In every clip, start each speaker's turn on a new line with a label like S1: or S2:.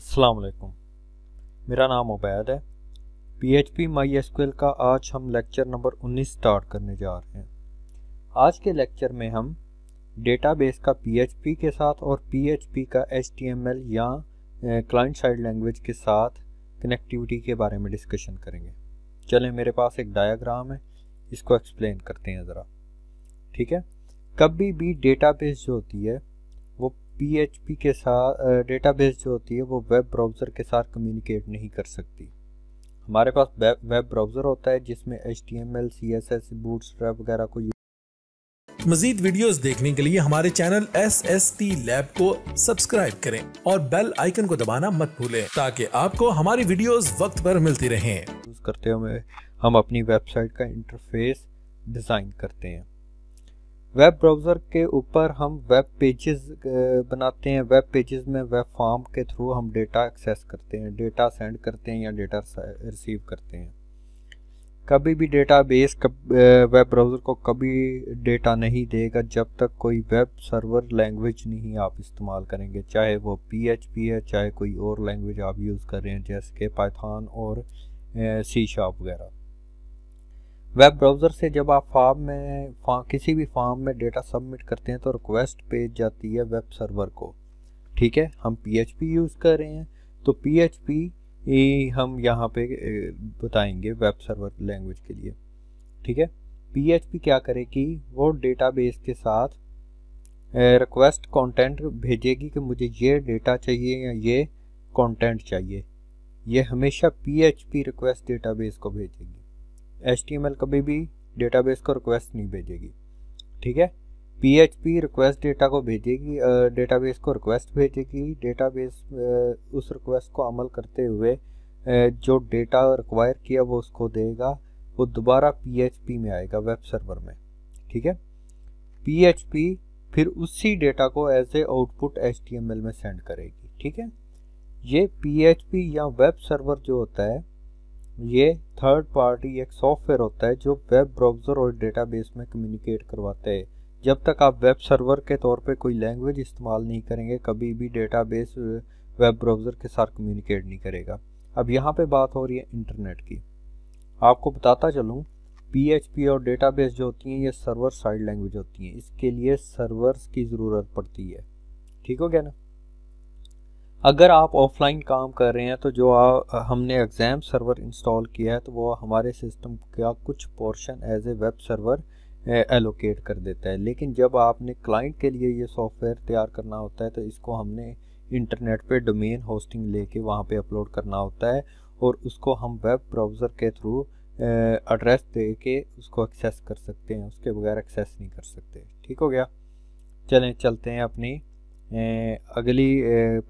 S1: असलकुम मेरा नाम उबैद है P H P my S का आज हम लेक्चर नंबर 19 स्टार्ट करने जा रहे हैं आज के लेक्चर में हम डेटाबेस का पी एच पी के साथ और पी एच पी का एच टी एम एल या क्लाइंट साइड लैंग्वेज के साथ कनेक्टिविटी के बारे में डिस्कशन करेंगे चलें मेरे पास एक डायाग्राम है इसको एक्सप्लेन करते हैं ज़रा ठीक है कभी भी डेटाबेस जो होती है पी के साथ डेटाबेस जो होती है वो वेब ब्राउज़र के साथ कम्युनिकेट नहीं कर सकती हमारे पास वेब ब्राउज़र होता है जिसमें H T M L C S S बूट्स वगैरह को मजीद वीडियोस देखने के लिए हमारे channel S S T lab को सब्सक्राइब करें और बेल आइकन को दबाना मत भूलें ताकि आपको हमारी वीडियोस वक्त पर मिलती रहें। यूज़ करते हुए हम अपनी वेबसाइट का इंटरफेस डिज़ाइन करते हैं वेब ब्राउज़र के ऊपर हम वेब पेजेस बनाते हैं वेब पेजेस में वेब फॉर्म के थ्रू हम डेटा एक्सेस करते हैं डेटा सेंड करते हैं या डेटा रिसीव करते हैं कभी भी डेटा बेस वेब ब्राउज़र को कभी डेटा नहीं देगा जब तक कोई वेब सर्वर लैंग्वेज नहीं आप इस्तेमाल करेंगे चाहे वो पी है चाहे कोई और लैंग्वेज आप यूज़ कर रहे हैं जैसे कि पाइथान और सी शॉप वगैरह वेब ब्राउज़र से जब आप फॉर्म में फार्म, किसी भी फॉर्म में डेटा सबमिट करते हैं तो रिक्वेस्ट भेज जाती है वेब सर्वर को ठीक है हम पीएचपी यूज़ कर रहे हैं तो पीएचपी हम यहाँ पे बताएंगे वेब सर्वर लैंग्वेज के लिए ठीक है पीएचपी क्या करेगी वो डेटाबेस के साथ रिक्वेस्ट कंटेंट भेजेगी कि मुझे ये डेटा चाहिए या ये कंटेंट चाहिए ये हमेशा पी रिक्वेस्ट डेटाबेस को भेजेगी एच कभी भी डेटाबेस को रिक्वेस्ट नहीं भेजेगी ठीक है पी रिक्वेस्ट डेटा को भेजेगी डेटाबेस को रिक्वेस्ट भेजेगी डेटाबेस उस रिक्वेस्ट को अमल करते हुए जो डेटा रिक्वायर किया वो उसको देगा वो दोबारा पी में आएगा वेब सर्वर में ठीक है पी फिर उसी डेटा को एज ए आउटपुट एच में सेंड करेगी ठीक है ये पी या वेब सर्वर जो होता है ये थर्ड पार्टी एक सॉफ्टवेयर होता है जो वेब ब्राउज़र और डेटाबेस में कम्युनिकेट करवाते हैं जब तक आप वेब सर्वर के तौर पे कोई लैंग्वेज इस्तेमाल नहीं करेंगे कभी भी डेटाबेस वेब ब्राउज़र के साथ कम्युनिकेट नहीं करेगा अब यहाँ पे बात हो रही है इंटरनेट की आपको बताता चलूँ पी और डेटाबेस जो होती हैं ये सर्वर साइड लैंग्वेज होती हैं इसके लिए सर्वर की ज़रूरत पड़ती है ठीक हो गया ना अगर आप ऑफलाइन काम कर रहे हैं तो जो आ, हमने एग्ज़ाम सर्वर इंस्टॉल किया है तो वो हमारे सिस्टम का कुछ portion as a web server allocate कर देता है लेकिन जब आपने क्लाइंट के लिए ये सॉफ्टवेयर तैयार करना होता है तो इसको हमने इंटरनेट पे डोमेन होस्टिंग लेके वहाँ पर अपलोड करना होता है और उसको हम वेब ब्राउज़र के थ्रू एड्रेस दे के उसको एक्सेस कर सकते हैं उसके बगैर एक्सेस नहीं कर सकते ठीक हो गया चलें चलते हैं अपनी अगली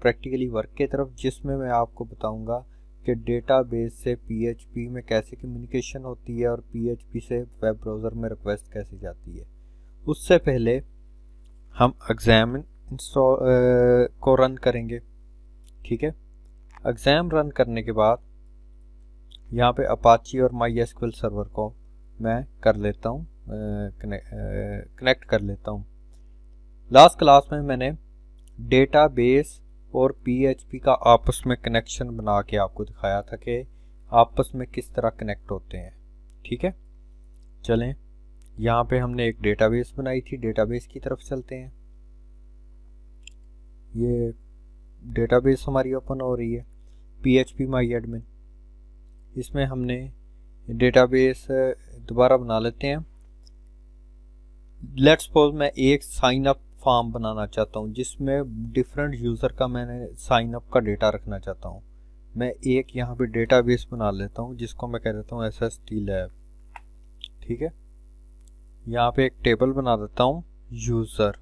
S1: प्रैक्टिकली वर्क के तरफ जिसमें मैं आपको बताऊंगा कि डेटाबेस से पीएचपी में कैसे कम्युनिकेशन होती है और पीएचपी से वेब ब्राउज़र में रिक्वेस्ट कैसे जाती है उससे पहले हम एग्ज़ाम को रन करेंगे ठीक है एग्ज़ाम रन करने के बाद यहाँ पे अपाची और माई एस सर्वर को मैं कर लेता हूँ कनेक्ट कर लेता हूँ लास्ट क्लास में मैंने डेटाबेस और पीएचपी का आपस में कनेक्शन बना के आपको दिखाया था कि आपस में किस तरह कनेक्ट होते हैं ठीक है चलें यहाँ पे हमने एक डेटाबेस बनाई थी डेटाबेस की तरफ चलते हैं ये डेटाबेस हमारी ओपन हो रही है P H P my admin इसमें हमने डेटाबेस दोबारा बना लेते हैं लेट्स सपोज मैं एक साइन अप फार्म बनाना चाहता हूँ जिसमें डिफरेंट यूज़र का मैंने साइन अप का डेटा रखना चाहता हूँ मैं एक यहाँ पे डेटाबेस बना लेता हूँ जिसको मैं कह देता हूँ एस एस टी लैब ठीक है यहाँ पे एक टेबल बना देता हूँ यूज़र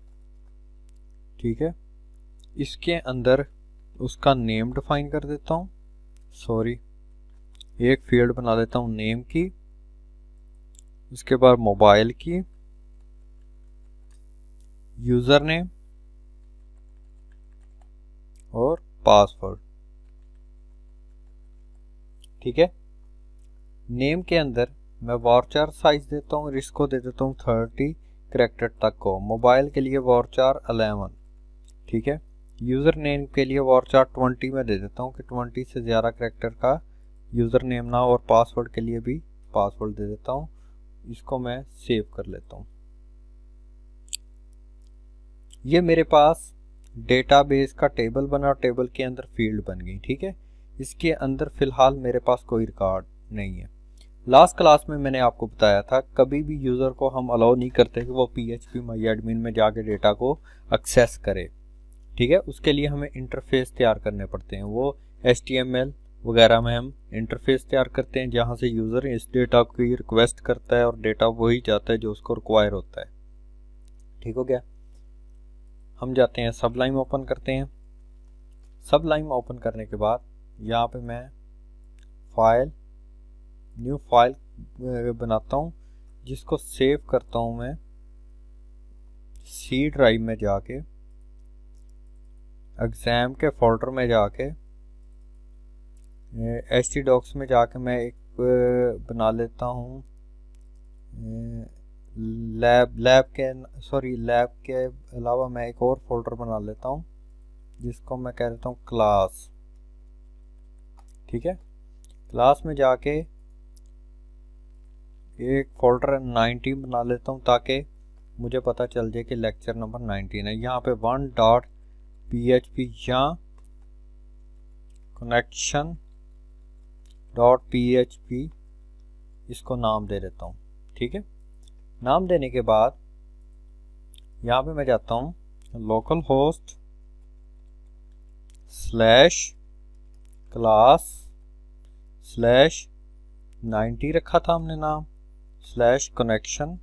S1: ठीक है इसके अंदर उसका नेम डिफाइन कर देता हूँ सॉरी एक फील्ड बना देता हूँ नेम की उसके बाद मोबाइल की यूज़र नेम और पासवर्ड ठीक है नेम के अंदर मैं वॉरचार साइज देता हूँ और इसको दे देता हूँ थर्टी करेक्टर तक को मोबाइल के लिए वॉरचार अलेवन ठीक है यूज़र नेम के लिए वॉरचार ट्वेंटी में दे देता हूँ कि ट्वेंटी से ज़्यादा करेक्टर का यूज़र नेम ना और पासवर्ड के लिए भी पासवर्ड दे देता हूँ इसको मैं सेव कर लेता हूँ ये मेरे पास डेटाबेस का टेबल बना टेबल के अंदर फील्ड बन गई ठीक है इसके अंदर फिलहाल मेरे पास कोई रिकॉर्ड नहीं है लास्ट क्लास में मैंने आपको बताया था कभी भी यूज़र को हम अलाउ नहीं करते कि वो P H P my admin में जाके डेटा को एक्सेस करे ठीक है उसके लिए हमें इंटरफेस तैयार करने पड़ते हैं वो एस टी एम एल वगैरह में हम इंटरफेस तैयार करते हैं जहाँ से यूज़र इस डेटा की रिक्वेस्ट करता है और डेटा वही जाता है जो उसको रिक्वायर होता है ठीक हो गया हम जाते हैं सब लाइम ओपन करते हैं सब लाइम ओपन करने के बाद यहाँ पे मैं फाइल न्यू फाइल बनाता हूँ जिसको सेव करता हूँ मैं सी ड्राइव में जाके एग्ज़ाम के फोल्डर में जाके एच टी डॉक्स में जाके मैं एक बना लेता हूँ लैब लैब के सॉरी लैब के अलावा मैं एक और फोल्डर बना लेता हूँ जिसको मैं कह देता हूँ क्लास ठीक है क्लास में जाके एक फोल्डर 19 बना लेता हूँ ताकि मुझे पता चल जाए कि लेक्चर नंबर 19 है यहाँ पे one dot P H P या connection dot P H P इसको नाम दे देता हूँ ठीक है नाम देने के बाद यहाँ पे मैं जाता हूँ local host slash class slash 90 रखा था हमने नाम slash connection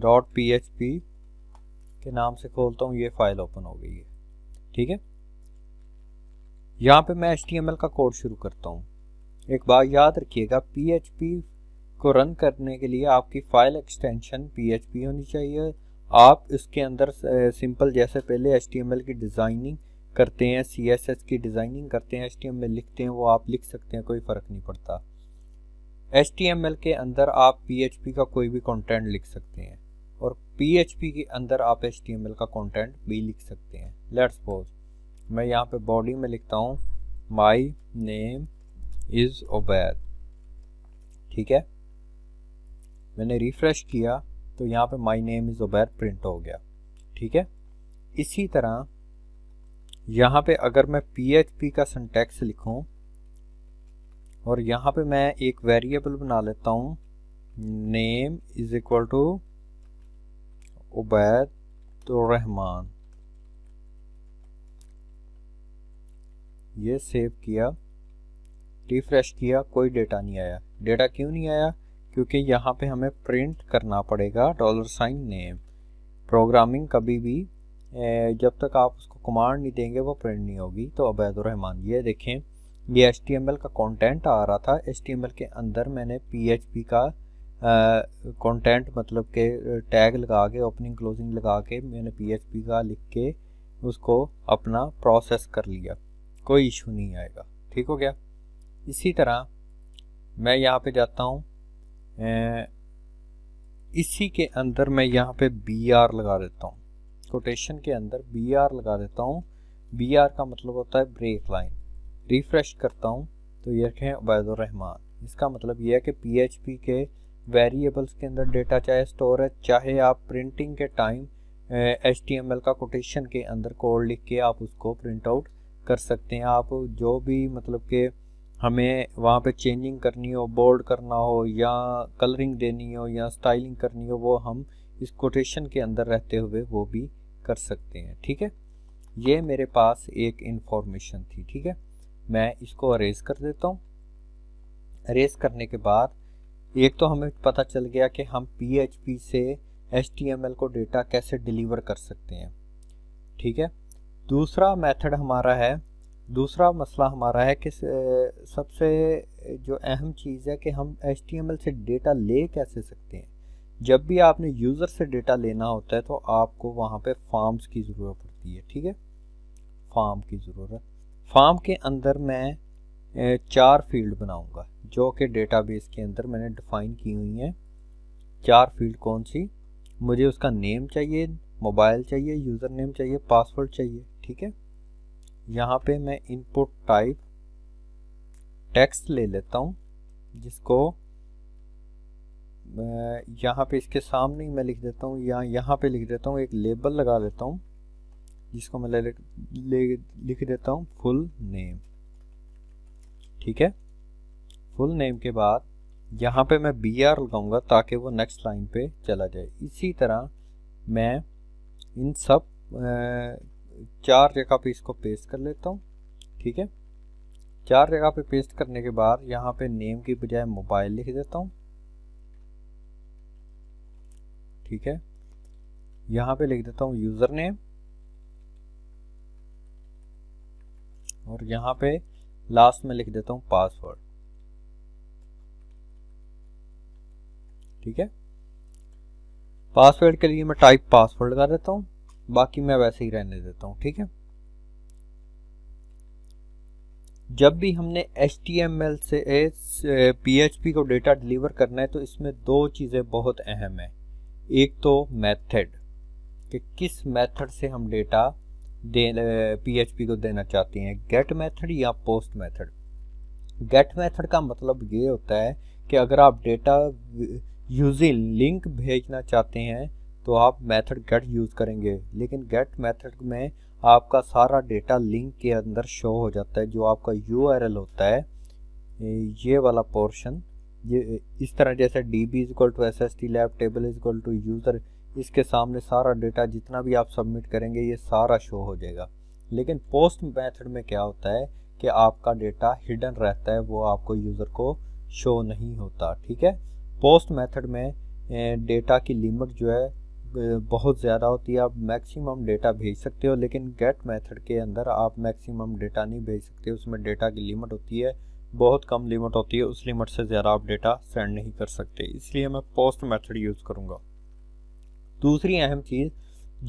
S1: dot P H P के नाम से खोलता हूँ ये फाइल ओपन हो गई है ठीक है यहाँ पे मैं एच एम एल का कोड शुरू करता हूँ एक बात याद रखिएगा पी एच पी इसको रन करने के लिए आपकी फाइल एक्सटेंशन पी होनी चाहिए आप इसके अंदर सिंपल जैसे पहले एच की डिज़ाइनिंग करते हैं सी एस एस की डिज़ाइनिंग करते हैं एच एल लिखते हैं वो आप लिख सकते हैं कोई फ़र्क नहीं पड़ता एच के अंदर आप पी का कोई भी कंटेंट लिख सकते हैं और पी के अंदर आप एच का कंटेंट भी लिख सकते हैं लेट्स पोज मैं यहाँ पे बॉडी में लिखता हूँ माई नेम इज़ ओबैद ठीक है मैंने रिफ़्रेश किया तो यहाँ पे my name is Ubair print हो गया ठीक है इसी तरह यहाँ पे अगर मैं पी का सिंटेक्स लिखूँ और यहाँ पे मैं एक वेरिएबल बना लेता हूँ name is equal to Ubaid तो रहमान ये सेव किया रिफ़्रेश किया कोई डेटा नहीं आया डेटा क्यों नहीं आया क्योंकि यहाँ पे हमें प्रिंट करना पड़ेगा डॉलर साइन नेम प्रोग्रामिंग कभी भी जब तक आप उसको कमांड नहीं देंगे वो प्रिंट नहीं होगी तो अबैदुररहमान ये देखें ये एच का कंटेंट आ रहा था एच के अंदर मैंने पी का कंटेंट मतलब के टैग लगा के ओपनिंग क्लोजिंग लगा के मैंने पी का लिख के उसको अपना प्रोसेस कर लिया कोई इशू नहीं आएगा ठीक हो गया इसी तरह मैं यहाँ पे जाता हूँ इसी के अंदर मैं यहाँ पे बी आर लगा देता हूँ कोटेशन के अंदर बी आर लगा देता हूँ बी आर का मतलब होता है ब्रेक लाइन रिफ्रेश करता हूँ तो ये रखें अबैदुररहमान इसका मतलब यह है कि पी के वेरिएबल्स के अंदर डेटा चाहे स्टोर है चाहे आप प्रिंटिंग के टाइम एच का कोटेशन के अंदर कोड लिख के आप उसको प्रिंट आउट कर सकते हैं आप जो भी मतलब के हमें वहाँ पे चेंजिंग करनी हो बोर्ड करना हो या कलरिंग देनी हो या स्टाइलिंग करनी हो वो हम इस कोटेशन के अंदर रहते हुए वो भी कर सकते हैं ठीक है ये मेरे पास एक इन्फॉर्मेशन थी ठीक है मैं इसको अरेज कर देता हूँ अरेज करने के बाद एक तो हमें पता चल गया कि हम पी से एच को डेटा कैसे डिलीवर कर सकते हैं ठीक है दूसरा मेथड हमारा है दूसरा मसला हमारा है कि सबसे जो अहम चीज़ है कि हम एच से डेटा ले कैसे सकते हैं जब भी आपने यूज़र से डेटा लेना होता है तो आपको वहाँ पे फॉर्म्स की ज़रूरत पड़ती है ठीक है फॉर्म की ज़रूरत फॉर्म के अंदर मैं चार फील्ड बनाऊँगा जो कि डेटाबेस के अंदर मैंने डिफ़ाइन की हुई हैं चार फील्ड कौन सी मुझे उसका नेम चाहिए मोबाइल चाहिए यूज़र नेम चाहिए पासवर्ड चाहिए ठीक है यहाँ पे मैं इनपुट टाइप टेक्स्ट ले लेता हूँ जिसको यहाँ पे इसके सामने ही मैं लिख देता हूँ या यहाँ पे लिख देता हूँ एक लेबल लगा देता हूँ जिसको मैं ले, ले, लिख देता हूँ फुल नेम ठीक है फुल नेम के बाद यहाँ पे मैं बी आर लगाऊंगा ताकि वो नेक्स्ट लाइन पे चला जाए इसी तरह मैं इन सब चार जगह पे इसको पेस्ट कर लेता हूँ ठीक है चार जगह पे पेस्ट करने के बाद यहाँ पे नेम की बजाय मोबाइल लिख देता हूँ ठीक है यहाँ पे लिख देता हूँ यूज़र नेम और यहाँ पे लास्ट में लिख देता हूँ पासवर्ड ठीक है पासवर्ड के लिए मैं टाइप पासवर्ड कर देता हूँ बाकी मैं वैसे ही रहने देता हूँ ठीक है जब भी हमने एच टी एम एल से पी एच पी को डेटा डिलीवर करना है तो इसमें दो चीज़ें बहुत अहम है एक तो मेथड कि किस मेथड से हम डेटा दे पी को देना चाहते हैं गेट मेथड या पोस्ट मेथड गेट मेथड का मतलब ये होता है कि अगर आप डेटा यूजिंग लिंक भेजना चाहते हैं तो आप मेथड गेट यूज़ करेंगे लेकिन गेट मेथड में आपका सारा डेटा लिंक के अंदर शो हो जाता है जो आपका यू होता है ये वाला पोर्शन ये इस तरह जैसे D B equal to S S T lab table equal to user इसके सामने सारा डेटा जितना भी आप सबमिट करेंगे ये सारा शो हो जाएगा लेकिन पोस्ट मेथड में क्या होता है कि आपका डेटा हिडन रहता है वो आपको यूज़र को शो नहीं होता ठीक है पोस्ट मेथड में डेटा की लिमिट जो है बहुत ज़्यादा होती है आप मैक्सिमम डेटा भेज सकते हो लेकिन गेट मेथड के अंदर आप मैक्सिमम डेटा नहीं भेज सकते उसमें डेटा की लिमिट होती है बहुत कम लिमिट होती है उस लिमिट से ज़्यादा आप डेटा सेंड नहीं कर सकते इसलिए मैं पोस्ट मेथड यूज़ करूँगा दूसरी अहम चीज़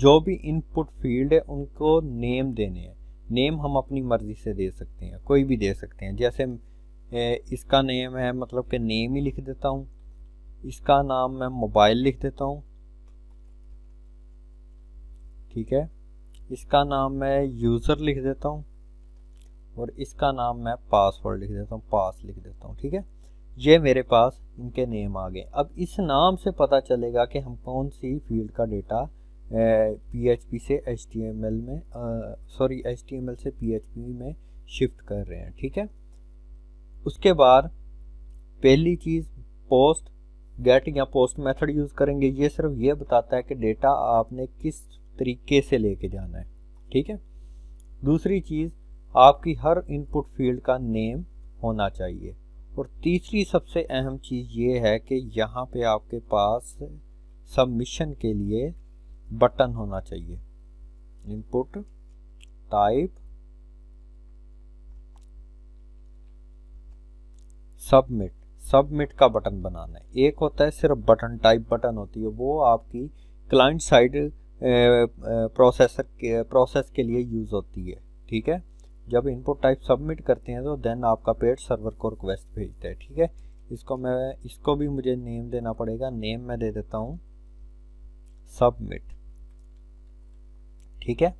S1: जो भी इनपुट फील्ड है उनको नेम देने हैं नेम हम अपनी मर्ज़ी से दे सकते हैं कोई भी दे सकते हैं जैसे इसका नेम है मतलब कि नेम ही लिख देता हूँ इसका नाम मैं मोबाइल लिख देता हूँ ठीक है इसका नाम मैं यूज़र लिख देता हूँ और इसका नाम मैं पासवर्ड लिख देता हूँ पास लिख देता हूँ ठीक है ये मेरे पास इनके नेम आ गए अब इस नाम से पता चलेगा कि हम कौन सी फील्ड का डेटा पी से एच में सॉरी एच से पी में शिफ्ट कर रहे हैं ठीक है उसके बाद पहली चीज़ पोस्ट गेट या पोस्ट मेथड यूज़ करेंगे ये सिर्फ ये बताता है कि डेटा आपने किस तरीके से लेके जाना है ठीक है दूसरी चीज़ आपकी हर इनपुट फील्ड का नेम होना चाहिए और तीसरी सबसे अहम चीज़ ये है कि यहाँ पे आपके पास सबमिशन के लिए बटन होना चाहिए इनपुट टाइप सबमिट सबमिट का बटन बनाना है एक होता है सिर्फ बटन टाइप बटन होती है वो आपकी क्लाइंट साइड प्रोसेसर प्रोसेस के लिए यूज़ होती है ठीक है जब इनपुट टाइप सबमिट करते हैं तो देन आपका पेड सर्वर को रिक्वेस्ट भेजता है ठीक है इसको मैं इसको भी मुझे नेम देना पड़ेगा नेम मैं दे देता हूँ सबमिट ठीक है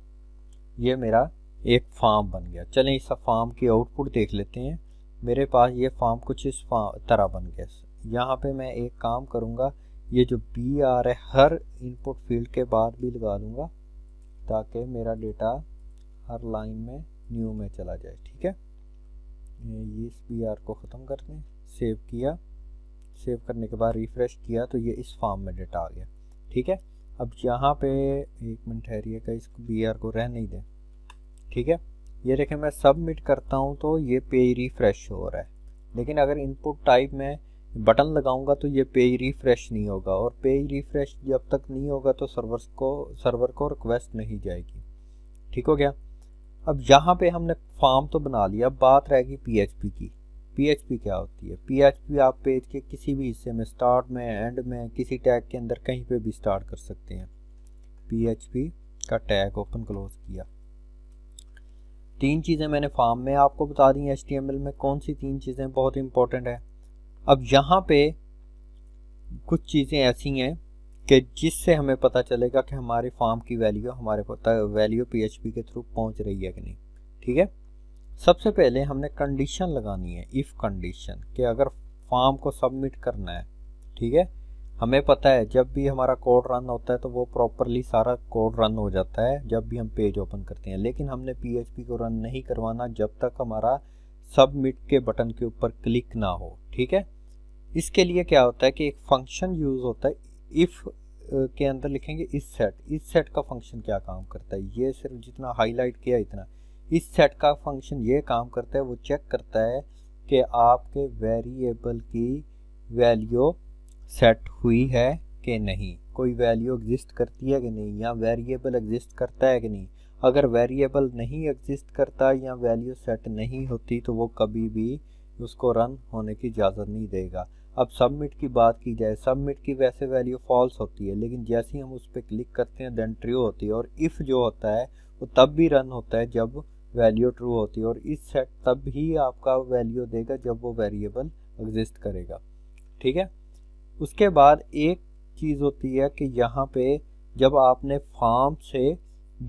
S1: ये मेरा एक फार्म बन गया चलें इस फार्म की आउटपुट देख लेते हैं मेरे पास ये फार्म कुछ इस तरह बन गया यहाँ पे मैं एक काम करूँगा ये जो बी आ रहा है हर इनपुट फील्ड के बाद भी लगा दूंगा ताकि मेरा डेटा हर लाइन में न्यू में चला जाए ठीक है ये इस बी आर को ख़त्म कर हैं सेव किया सेव करने के बाद रिफ़्रेश किया तो ये इस फॉर्म में डेटा आ गया ठीक है अब यहाँ पे एक मिनट का इस बी आर को रह नहीं दें ठीक है ये देखें मैं सबमिट करता हूँ तो ये पेज रिफ़्रेश हो रहा है लेकिन अगर इनपुट टाइप में बटन लगाऊंगा तो ये पेज रिफ्रेश नहीं होगा और पेज रिफ्रेश जब तक नहीं होगा तो सर्वर को सर्वर को रिक्वेस्ट नहीं जाएगी ठीक हो गया अब यहाँ पे हमने फॉर्म तो बना लिया बात रहेगी पीएचपी की पीएचपी क्या होती है पीएचपी आप पेज के किसी भी हिस्से में स्टार्ट में एंड में किसी टैग के अंदर कहीं पे भी स्टार्ट कर सकते हैं पीएचपी का टैग ओपन क्लोज किया तीन चीज़ें मैंने फॉर्म में आपको बता दी एच में कौन सी तीन चीज़ें बहुत इंपॉर्टेंट है अब यहाँ पे कुछ चीज़ें ऐसी हैं कि जिससे हमें पता चलेगा कि हमारे फार्म की वैल्यू हमारे पता वैल्यू पीएचपी के थ्रू पहुँच रही है कि नहीं ठीक है सबसे पहले हमने कंडीशन लगानी है इफ़ कंडीशन कि अगर फार्म को सबमिट करना है ठीक है हमें पता है जब भी हमारा कोड रन होता है तो वो प्रॉपरली सारा कोड रन हो जाता है जब भी हम पेज ओपन करते हैं लेकिन हमने पी को रन नहीं करवाना जब तक हमारा सबमिट के बटन के ऊपर क्लिक ना हो ठीक है इसके लिए क्या होता है कि एक फंक्शन यूज होता है इफ uh, के अंदर लिखेंगे इस सेट इस सेट का फंक्शन क्या काम करता है ये सिर्फ जितना हाईलाइट किया इतना इस सेट का फंक्शन ये काम करता है वो चेक करता है कि आपके वेरिएबल की वैल्यू सेट हुई है कि नहीं कोई वैल्यू एग्जिस्ट करती है कि नहीं या वेरिएबल एग्जिस्ट करता है कि नहीं अगर वेरिएबल नहीं एग्जिस्ट करता या वैल्यू सेट नहीं होती तो वो कभी भी उसको रन होने की इजाज़त नहीं देगा अब सबमिट की बात की जाए सबमिट की वैसे वैल्यू फॉल्स होती है लेकिन जैसे ही हम उस पर क्लिक करते हैं देन ट्रू होती है और इफ़ जो होता है वो तब भी रन होता है जब वैल्यू ट्रू होती है और इस सेट तब ही आपका वैल्यू देगा जब वो वेरिएबल एग्जिस्ट करेगा ठीक है उसके बाद एक चीज़ होती है कि यहाँ पे जब आपने फॉर्म से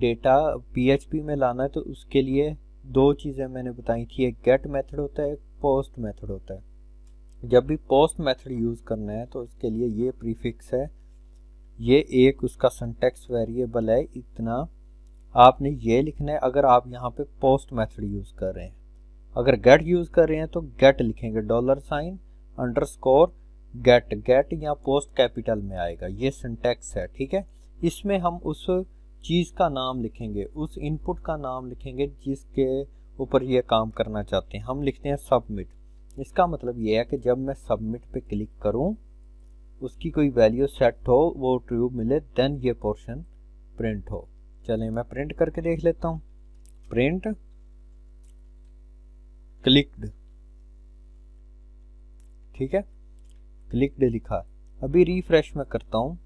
S1: डेटा पी में लाना है तो उसके लिए दो चीज़ें मैंने बताई थी एक गेट मेथड होता है एक पोस्ट मेथड होता है जब भी पोस्ट मेथड यूज़ करना है तो उसके लिए ये प्रीफिक्स है ये एक उसका सेंटेक्स वेरिएबल है इतना आपने ये लिखना है अगर आप यहाँ पे पोस्ट मेथड यूज़ कर रहे हैं अगर गेट यूज़ कर रहे हैं तो गेट लिखेंगे dollar sign underscore get get या पोस्ट कैपिटल में आएगा ये सेंटेक्स है ठीक है इसमें हम उस चीज़ का नाम लिखेंगे उस इनपुट का नाम लिखेंगे जिसके ऊपर ये काम करना चाहते हैं हम लिखते हैं सबमिट इसका मतलब ये है कि जब मैं सबमिट पे क्लिक करूँ उसकी कोई वैल्यू सेट हो वो ट्रू मिले देन ये पोर्शन प्रिंट हो चलें मैं प्रिंट करके देख लेता हूँ प्रिंट क्लिक्ड ठीक है क्लिक्ड लिखा अभी रिफ्रेश में करता हूँ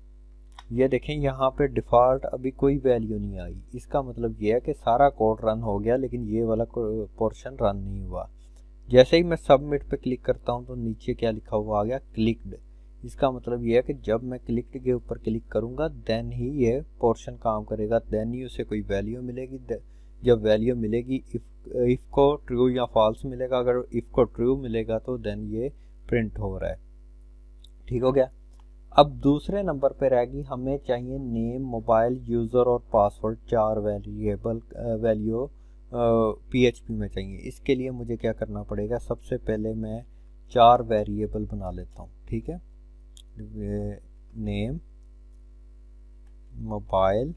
S1: ये देखें यहाँ पे डिफ़ॉल्ट अभी कोई वैल्यू नहीं आई इसका मतलब ये है कि सारा कोड रन हो गया लेकिन ये वाला पोर्शन रन नहीं हुआ जैसे ही मैं सबमिट पे क्लिक करता हूँ तो नीचे क्या लिखा हुआ आ गया क्लिक्ड इसका मतलब यह है कि जब मैं क्लिक्ड के ऊपर क्लिक करूँगा देन ही ये पोर्शन काम करेगा देन ही उसे कोई वैल्यू मिलेगी जब वैल्यू मिलेगी इफ़ इफ़ को ट्रू या फॉल्स मिलेगा अगर इफ़ को ट्रू मिलेगा तो देन ये प्रिंट हो रहा है ठीक हो गया अब दूसरे नंबर पर रहेगी हमें चाहिए नेम मोबाइल यूज़र और पासवर्ड चार वेरिएबल वैल्यू पीएचपी में चाहिए इसके लिए मुझे क्या करना पड़ेगा सबसे पहले मैं चार वेरिएबल बना लेता हूँ ठीक है नेम मोबाइल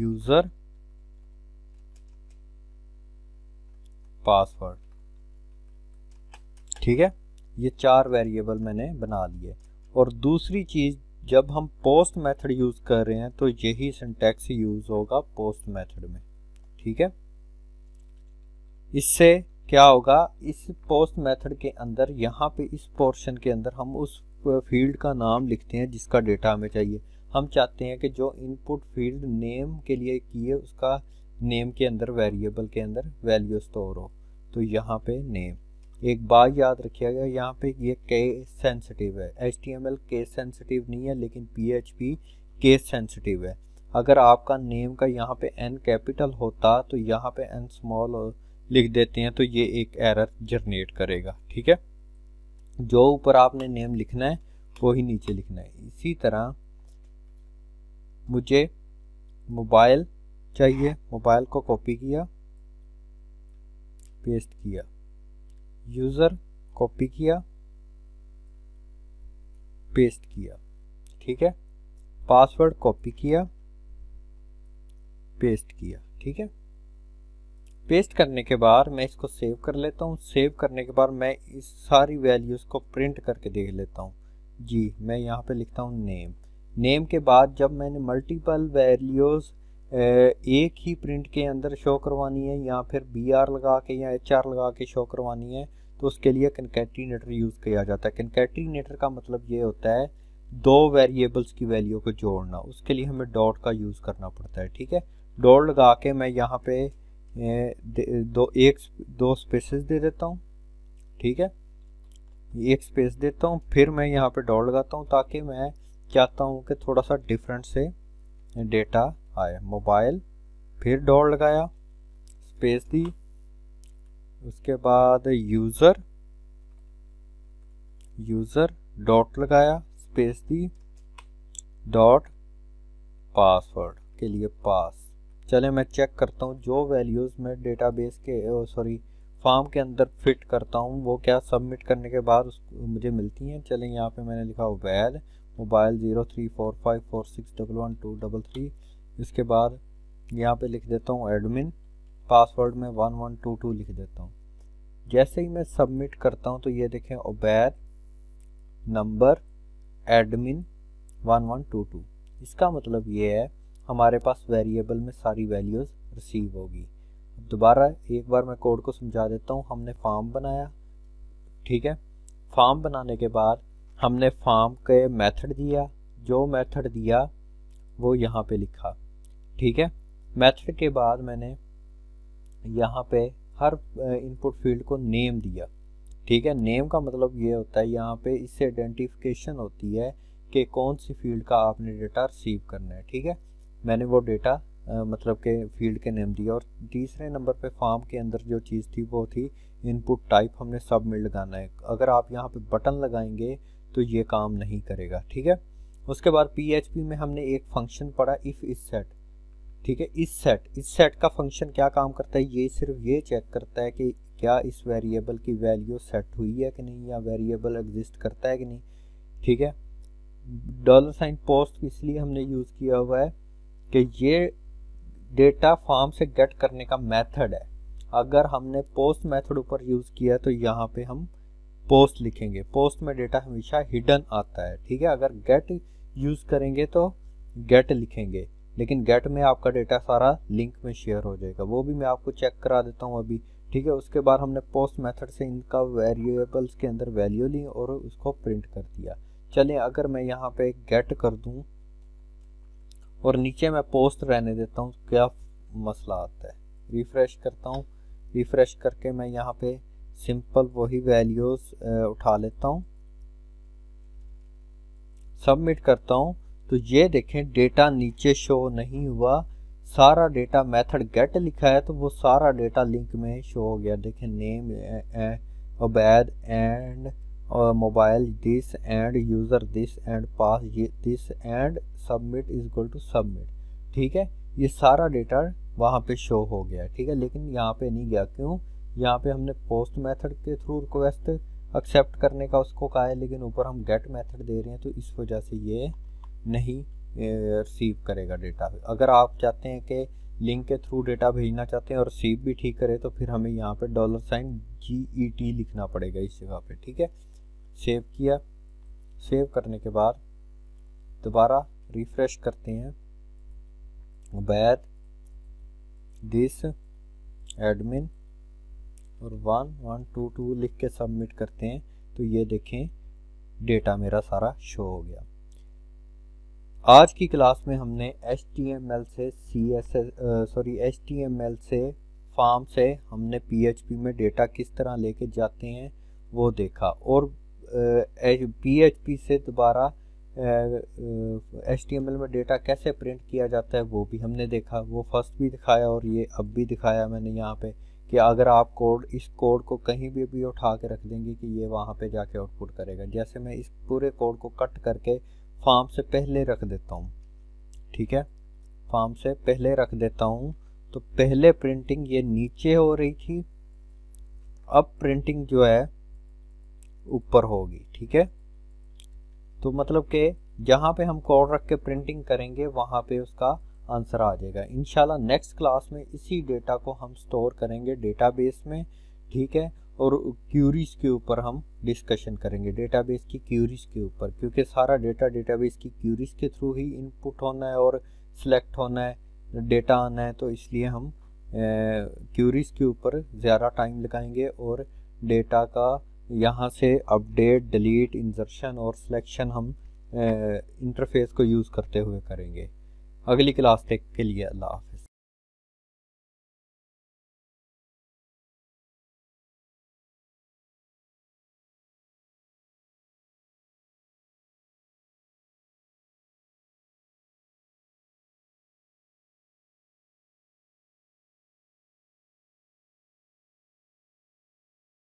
S1: यूज़र पासवर्ड ठीक है ये चार वेरिएबल मैंने बना लिए और दूसरी चीज़ जब हम पोस्ट मेथड यूज़ कर रहे हैं तो यही सिंटेक्स यूज़ होगा पोस्ट मेथड में ठीक है इससे क्या होगा इस पोस्ट मेथड के अंदर यहाँ पे इस पोर्शन के अंदर हम उस फील्ड का नाम लिखते हैं जिसका डेटा हमें चाहिए हम चाहते हैं कि जो इनपुट फील्ड नेम के लिए की है उसका नेम के अंदर वेरिएबल के अंदर वैल्यू स्टोर हो तो यहाँ पे नेम एक बात याद रखिएगा यहाँ पे ये केस सेंसिटिव है एच टी केस सेंसिटिव नहीं है लेकिन पी केस सेंसिटिव है अगर आपका नेम का यहाँ पे एन कैपिटल होता तो यहाँ पे एन स्मॉल लिख देते हैं तो ये एक एरर जनरेट करेगा ठीक है जो ऊपर आपने नेम लिखना है वो ही नीचे लिखना है इसी तरह मुझे मोबाइल चाहिए मोबाइल को कॉपी किया पेस्ट किया यूज़र कॉपी किया पेस्ट किया ठीक है पासवर्ड कॉपी किया पेस्ट किया ठीक है पेस्ट करने के बाद मैं इसको सेव कर लेता हूँ सेव करने के बाद मैं इस सारी वैल्यूज़ को प्रिंट करके देख लेता हूँ जी मैं यहाँ पे लिखता हूँ नेम नेम के बाद जब मैंने मल्टीपल वैल्यूज़ एक ही प्रिंट के अंदर शो करवानी है या फिर बी आर लगा के या एच आर लगा के शो करवानी है तो उसके लिए कंकेटिनेटर यूज़ किया जाता है कंकेटिनेटर का मतलब ये होता है दो वेरिएबल्स की वैल्यू को जोड़ना उसके लिए हमें डॉट का यूज़ करना पड़ता है ठीक है डॉट लगा के मैं यहाँ पे दो एक दो स्पेसेस दे देता हूँ ठीक है एक स्पेस देता हूँ फिर मैं यहाँ पे डॉट लगाता हूँ ताकि मैं चाहता हूँ कि थोड़ा सा डिफरेंट से डेटा आया मोबाइल फिर डॉट लगाया स्पेस दी उसके बाद यूज़र यूज़र डॉट लगाया स्पेस दी डॉट पासवर्ड के लिए पास चले मैं चेक करता हूँ जो वैल्यूज़ मैं डेटाबेस के सॉरी फॉर्म के अंदर फिट करता हूँ वो क्या सबमिट करने के बाद मुझे मिलती हैं चलें यहाँ पे मैंने लिखा वैल mobile zero three four five four six double one two double three इसके बाद यहाँ पे लिख देता हूँ एडमिन पासवर्ड में वन वन टू टू लिख देता हूँ जैसे ही मैं सबमिट करता हूँ तो ये देखें Ubair number admin one one two two इसका मतलब ये है हमारे पास वेरिएबल में सारी वैल्यूज़ रिसीव होगी दोबारा एक बार मैं कोड को समझा देता हूँ हमने फॉर्म बनाया ठीक है फॉर्म बनाने के बाद हमने फॉर्म के मेथड दिया जो मेथड दिया वो यहाँ पे लिखा ठीक है मेथड के बाद मैंने यहाँ पे हर इनपुट फील्ड को नेम दिया ठीक है नेम का मतलब ये होता है यहाँ पे इससे आइडेंटिफिकेशन होती है कि कौन सी फील्ड का आपने डेटा रिसीव करना है ठीक है मैंने वो डेटा मतलब के फील्ड के नेम दिया और तीसरे नंबर पे फॉर्म के अंदर जो चीज़ थी वो थी इनपुट टाइप हमने सब में लगाना है अगर आप यहाँ पे बटन लगाएंगे तो ये काम नहीं करेगा ठीक है उसके बाद पी में हमने एक फंक्शन पढ़ा इफ़ इज सेट ठीक है इस सेट इस सेट का फंक्शन क्या काम करता है ये सिर्फ ये चेक करता है कि क्या इस वेरिएबल की वैल्यू सेट हुई है कि नहीं या वेरिएबल एग्जिस्ट करता है कि नहीं ठीक है डॉलर साइन पोस्ट इसलिए हमने यूज़ किया हुआ है कि ये डेटा फार्म से गेट करने का मेथड है अगर हमने पोस्ट मेथड ऊपर यूज़ किया तो यहाँ पे हम पोस्ट लिखेंगे पोस्ट में डेटा हमेशा हिडन आता है ठीक है अगर गेट यूज़ करेंगे तो गेट लिखेंगे लेकिन गेट में आपका डेटा सारा लिंक में शेयर हो जाएगा वो भी मैं आपको चेक करा देता हूँ अभी ठीक है उसके बाद हमने पोस्ट मेथड से इनका वेरिएबल्स के अंदर वैल्यू ली और उसको प्रिंट कर दिया चलें अगर मैं यहाँ पे गेट कर दूँ और नीचे मैं पोस्ट रहने देता हूँ क्या मसला आता है रिफ़्रेश करता हूँ रिफ़्रेश करके मैं यहाँ पे सिंपल वही वैल्यूज़ उठा लेता हूँ सबमिट करता हूँ तो ये देखें डेटा नीचे शो नहीं हुआ सारा डेटा मेथड गेट लिखा है तो वो सारा डेटा लिंक में शो हो गया देखें name Ubaid and mobile this and user this and pass this and submit is equal to submit ठीक है ये सारा डेटा वहाँ पे शो हो गया ठीक है लेकिन यहाँ पे नहीं गया क्यों यहाँ पे हमने पोस्ट मेथड के थ्रू रिक्वेस्ट एक्सेप्ट करने का उसको कहा है लेकिन ऊपर हम गेट मेथड दे रहे हैं तो इस वजह से ये नहीं रिसीव करेगा डेटा अगर आप चाहते हैं कि लिंक के थ्रू डेटा भेजना चाहते हैं और रिसीव भी ठीक करे तो फिर हमें यहाँ पे dollar sign G E T लिखना पड़ेगा इस जगह पे ठीक है सेव किया सेव करने के बाद दोबारा रिफ्रेश करते हैं बैद दिस एडमिन और वन वन टू टू लिख के सबमिट करते हैं तो ये देखें डेटा मेरा सारा शो हो गया आज की क्लास में हमने एच टी एम एल से C S S sorry H T M L से फार्म से हमने पी एच पी में डेटा किस तरह लेके जाते हैं वो देखा और पी एच पी से दोबारा एच टी एम एल में डेटा कैसे प्रिंट किया जाता है वो भी हमने देखा वो फर्स्ट भी दिखाया और ये अब भी दिखाया मैंने यहाँ पे कि अगर आप कोड इस कोड को कहीं भी भी उठा के रख देंगे कि ये वहाँ पे जाके आउटपुट करेगा जैसे मैं इस पूरे कोड को कट करके फार्म से पहले रख देता हूँ ठीक है फार्म से पहले रख देता हूँ तो पहले प्रिंटिंग ये नीचे हो रही थी अब प्रिंटिंग जो है ऊपर होगी ठीक है तो मतलब के जहाँ पे हम कोड रख के प्रिंटिंग करेंगे वहाँ पे उसका आंसर आ जाएगा इनशाला नेक्स्ट क्लास में इसी डेटा को हम स्टोर करेंगे डेटाबेस में ठीक है और क्यूरीज के ऊपर हम डिस्कशन करेंगे डेटाबेस की क्यूरीज के ऊपर क्योंकि सारा डेटा डेटाबेस की क्यूरीज के थ्रू ही इनपुट होना है और सिलेक्ट होना है डेटा आना है तो इसलिए हम क्यूरीज के ऊपर ज़्यादा टाइम लगाएंगे और डेटा का यहाँ से अपडेट डिलीट इंजर्शन और सिलेक्शन हम इंटरफेस को यूज़ करते हुए करेंगे अगली क्लास तक के लिए अल्लाह